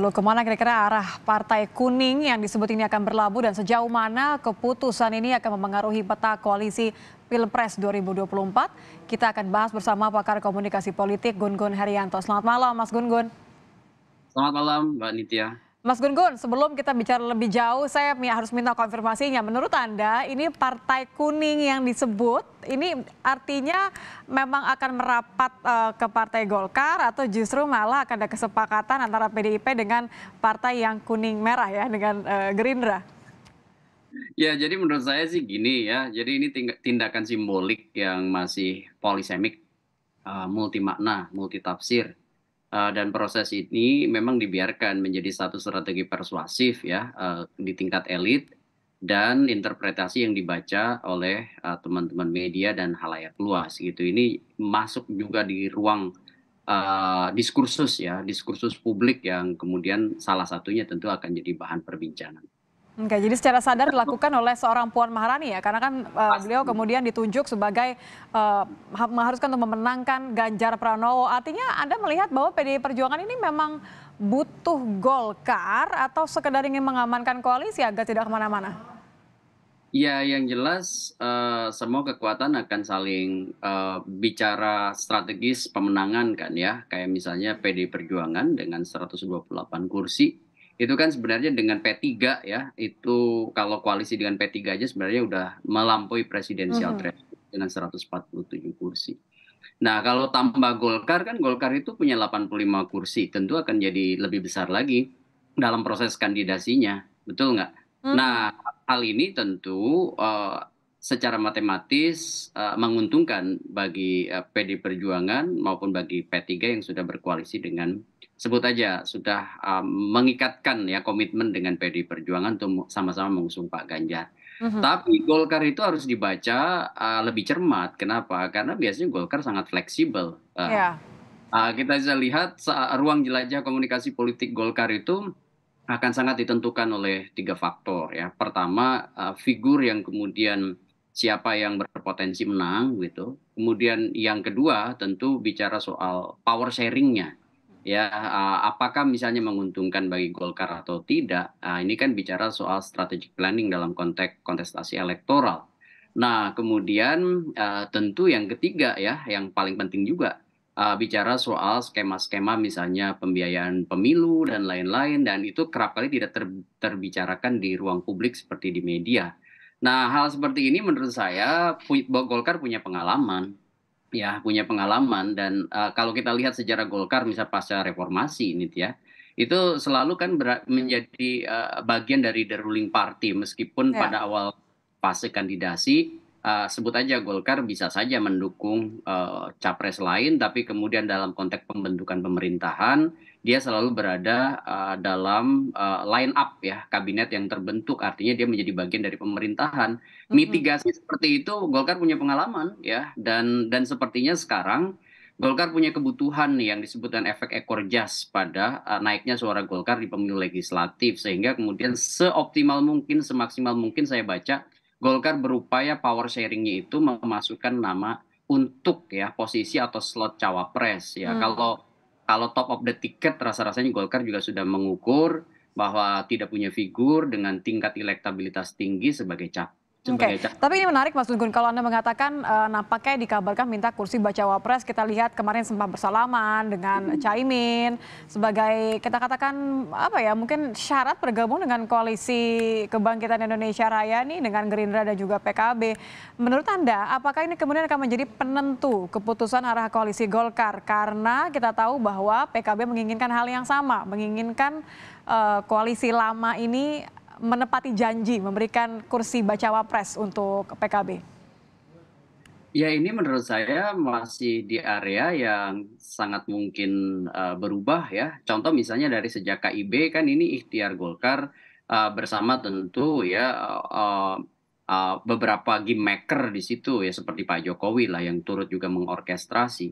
Lalu kemana kira-kira arah partai kuning yang disebut ini akan berlabuh dan sejauh mana keputusan ini akan memengaruhi peta koalisi Pilpres 2024? Kita akan bahas bersama pakar komunikasi politik Gun Gun Herianto. Selamat malam Mas Gun Gun. Selamat malam Mbak Nitya. Mas Gun Gun, sebelum kita bicara lebih jauh, saya harus minta konfirmasinya. Menurut Anda, ini partai kuning yang disebut, ini artinya memang akan merapat uh, ke partai Golkar atau justru malah akan ada kesepakatan antara PDIP dengan partai yang kuning merah ya, dengan uh, Gerindra? Ya, jadi menurut saya sih gini ya. Jadi ini tindakan simbolik yang masih polisemik, uh, eh, multi makna, multi tafsir Eh, dan proses ini memang dibiarkan menjadi satu strategi persuasif ya uh, di tingkat elit dan interpretasi yang dibaca oleh eh, teman-teman uh, media dan halayak luas gitu ini masuk juga di ruang uh, diskursus ya diskursus publik yang kemudian salah satunya tentu akan jadi bahan perbincangan. Oke, jadi secara sadar dilakukan oleh seorang Puan Maharani ya, karena kan uh, beliau kemudian ditunjuk sebagai uh, mengharuskan untuk memenangkan Ganjar Pranowo. Artinya Anda melihat bahwa PDI Perjuangan ini memang butuh Golkar atau sekedar ingin mengamankan koalisi agar tidak kemana-mana? Ya, yang jelas uh, semua kekuatan akan saling uh, bicara strategis pemenangan kan ya, kayak misalnya PDI Perjuangan dengan 128 kursi itu kan sebenarnya dengan P3 ya itu kalau koalisi dengan P3 aja sebenarnya udah melampaui presidensial mm -hmm. threshold dengan 147 kursi. Nah, kalau tambah Golkar kan Golkar itu punya 85 kursi, tentu akan jadi lebih besar lagi dalam proses kandidasinya, betul nggak? Mm -hmm. Nah, hal ini tentu uh, secara matematis uh, menguntungkan bagi uh, eh, PD Perjuangan maupun bagi P3 yang sudah berkoalisi dengan sebut aja sudah uh, mengikatkan ya komitmen dengan PD Perjuangan untuk sama-sama mengusung Pak Ganjar. Uhum. Tapi Golkar itu harus dibaca uh, lebih cermat. Kenapa? Karena biasanya Golkar sangat fleksibel. Uh, yeah. Iya. uh, kita bisa lihat ruang jelajah komunikasi politik Golkar itu akan sangat ditentukan oleh tiga faktor. Ya, pertama uh, figur yang kemudian siapa yang berpotensi menang gitu. Kemudian yang kedua tentu bicara soal power sharingnya ya eh, apakah misalnya menguntungkan bagi Golkar atau tidak nah, ini kan bicara soal strategic planning dalam konteks kontestasi elektoral nah kemudian eh, tentu yang ketiga ya yang paling penting juga eh, bicara soal skema-skema misalnya pembiayaan pemilu dan lain-lain dan itu kerap kali tidak terbicarakan di ruang publik seperti di media Nah, hal seperti ini menurut saya Golkar punya pengalaman. Ya, punya pengalaman dan uh, kalau kita lihat sejarah Golkar misal pasca reformasi ini ya, itu selalu kan menjadi uh, bagian dari the ruling party meskipun yeah. pada awal fase kandidasi uh, sebut aja Golkar bisa saja mendukung uh, capres lain tapi kemudian dalam konteks pembentukan pemerintahan dia selalu berada uh, dalam uh, line up ya kabinet yang terbentuk artinya dia menjadi bagian dari pemerintahan mm-hmm. mitigasi seperti itu Golkar punya pengalaman ya dan dan sepertinya sekarang Golkar punya kebutuhan yang disebutkan efek ekor jas pada uh, naiknya suara Golkar di pemilu legislatif sehingga kemudian seoptimal mungkin semaksimal mungkin saya baca Golkar berupaya power sharingnya itu memasukkan nama untuk ya posisi atau slot cawapres ya hmm. kalau kalau top of the ticket rasa-rasanya Golkar juga sudah mengukur bahwa tidak punya figur dengan tingkat elektabilitas tinggi sebagai cap Oke, okay. tapi ini menarik Mas Gun. Kalau Anda mengatakan uh, nampaknya dikabarkan minta kursi baca wapres, kita lihat kemarin sempat bersalaman dengan hmm. Caimin sebagai kita katakan apa ya, mungkin syarat bergabung dengan koalisi Kebangkitan Indonesia Raya nih dengan Gerindra dan juga PKB. Menurut Anda, apakah ini kemudian akan menjadi penentu keputusan arah koalisi Golkar? Karena kita tahu bahwa PKB menginginkan hal yang sama, menginginkan uh, koalisi lama ini menepati janji memberikan kursi bacawa pres untuk PKB? Ya ini menurut saya masih di area yang sangat mungkin uh, berubah ya. Contoh misalnya dari sejak KIB kan ini ikhtiar Golkar uh, bersama tentu ya uh, uh, beberapa game maker di situ ya seperti Pak Jokowi lah yang turut juga mengorkestrasi.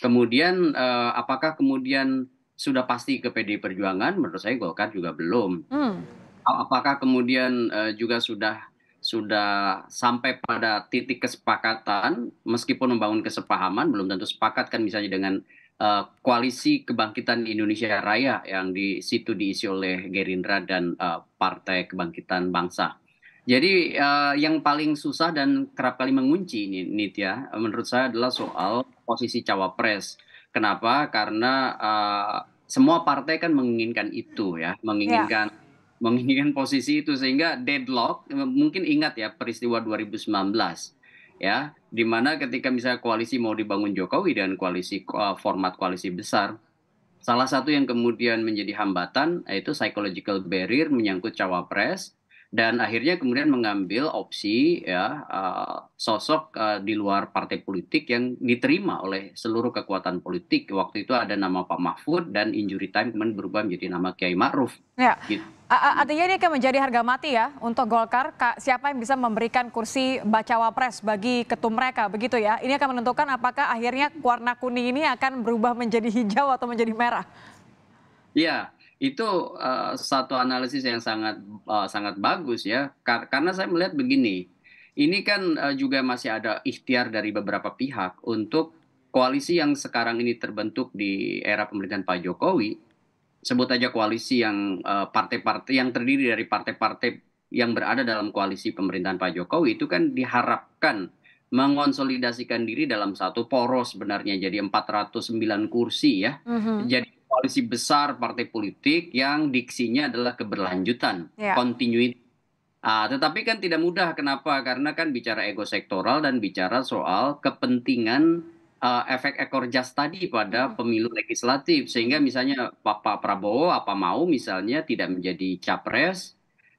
Kemudian uh, apakah kemudian sudah pasti ke PD Perjuangan? Menurut saya Golkar juga belum. Hmm. Apakah kemudian uh, juga sudah sudah sampai pada titik kesepakatan meskipun membangun kesepahaman belum tentu sepakat kan misalnya dengan uh, koalisi kebangkitan Indonesia Raya yang di situ diisi oleh Gerindra dan uh, Partai Kebangkitan Bangsa. Jadi uh, yang paling susah dan kerap kali mengunci ini ya menurut saya adalah soal posisi cawapres. Kenapa? Karena uh, semua partai kan menginginkan itu ya, ya. menginginkan yeah menginginkan posisi itu sehingga deadlock mungkin ingat ya peristiwa 2019 ya di mana ketika misalnya koalisi mau dibangun Jokowi dan koalisi eh, format koalisi besar salah satu yang kemudian menjadi hambatan yaitu psychological barrier menyangkut cawapres dan akhirnya kemudian mengambil opsi ya uh, sosok uh, di luar partai politik yang diterima oleh seluruh kekuatan politik waktu itu ada nama Pak Mahfud dan injury time kemudian berubah menjadi nama Kiai Ma'ruf. Ya. Gitu. Artinya ini akan menjadi harga mati ya untuk Golkar. Siapa yang bisa memberikan kursi bacawa pres bagi ketum mereka begitu ya? Ini akan menentukan apakah akhirnya warna kuning ini akan berubah menjadi hijau atau menjadi merah. Iya itu uh, satu analisis yang sangat uh, sangat bagus ya Kar karena saya melihat begini ini kan uh, juga masih ada ikhtiar dari beberapa pihak untuk koalisi yang sekarang ini terbentuk di era pemerintahan Pak Jokowi sebut aja koalisi yang partai-partai uh, yang terdiri dari partai-partai yang berada dalam koalisi pemerintahan Pak Jokowi itu kan diharapkan mengonsolidasikan diri dalam satu poros sebenarnya jadi 409 kursi ya. Mm -hmm. Jadi koalisi besar partai politik yang diksinya adalah keberlanjutan, yeah. continuity. Uh, tetapi kan tidak mudah. Kenapa? Karena kan bicara ego sektoral dan bicara soal kepentingan uh, efek ekor jas tadi pada hmm. pemilu legislatif. Sehingga misalnya Pak Prabowo apa mau misalnya tidak menjadi capres,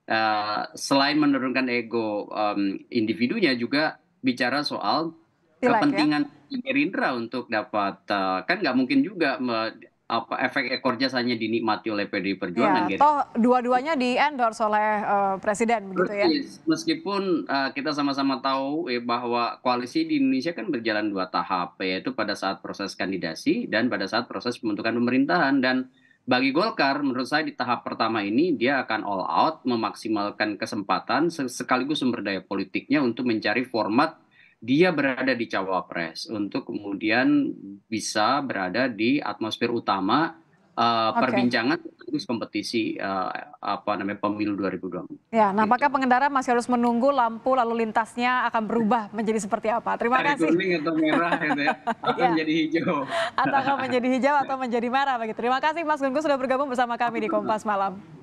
uh, selain menurunkan ego um, individunya juga bicara soal Pilak, ya. kepentingan ya? Gerindra untuk dapat uh, kan nggak mungkin juga me, apa efek ekor jas hanya dinikmati oleh PDI Perjuangan. Ya, gitu. Toh dua-duanya di endorse oleh uh, presiden begitu ya. Meskipun uh, kita sama-sama tahu eh, bahwa koalisi di Indonesia kan berjalan dua tahap yaitu pada saat proses kandidasi dan pada saat proses pembentukan pemerintahan dan bagi Golkar menurut saya di tahap pertama ini dia akan all out memaksimalkan kesempatan sekaligus sumber daya politiknya untuk mencari format dia berada di cawapres untuk kemudian bisa berada di atmosfer utama uh, eh, okay. perbincangan terus kompetisi uh, apa namanya pemilu 2024. Ya, nah maka pengendara masih harus menunggu lampu lalu lintasnya akan berubah menjadi seperti apa. Terima Dari kasih. kuning atau merah gitu ya, atau ya. menjadi hijau. Atau menjadi hijau atau menjadi merah begitu. Terima kasih Mas Gungun sudah bergabung bersama kami di Kompas Malam.